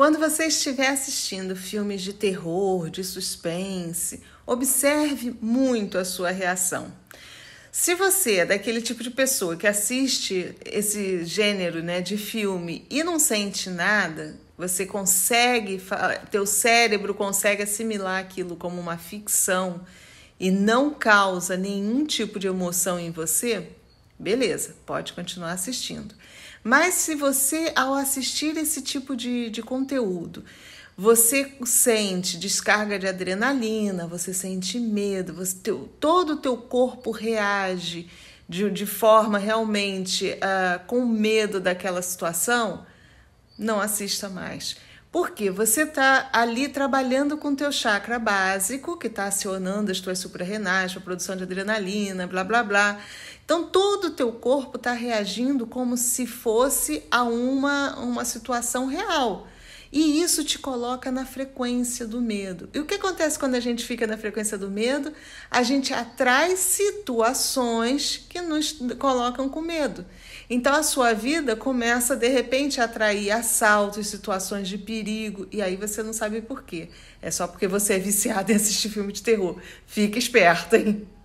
Quando você estiver assistindo filmes de terror, de suspense, observe muito a sua reação. Se você é daquele tipo de pessoa que assiste esse gênero né, de filme e não sente nada, você consegue, teu cérebro consegue assimilar aquilo como uma ficção e não causa nenhum tipo de emoção em você, Beleza, pode continuar assistindo. Mas se você, ao assistir esse tipo de, de conteúdo, você sente descarga de adrenalina, você sente medo, você, teu, todo o teu corpo reage de, de forma realmente uh, com medo daquela situação, não assista mais. Porque você está ali trabalhando com o teu chakra básico, que está acionando as tuas suprarrenais, a produção de adrenalina, blá blá blá. Então, todo o teu corpo está reagindo como se fosse a uma, uma situação real. E isso te coloca na frequência do medo. E o que acontece quando a gente fica na frequência do medo? A gente atrai situações que nos colocam com medo. Então a sua vida começa de repente a atrair assaltos, situações de perigo, e aí você não sabe por quê. É só porque você é viciado em assistir filme de terror. Fica esperto, hein?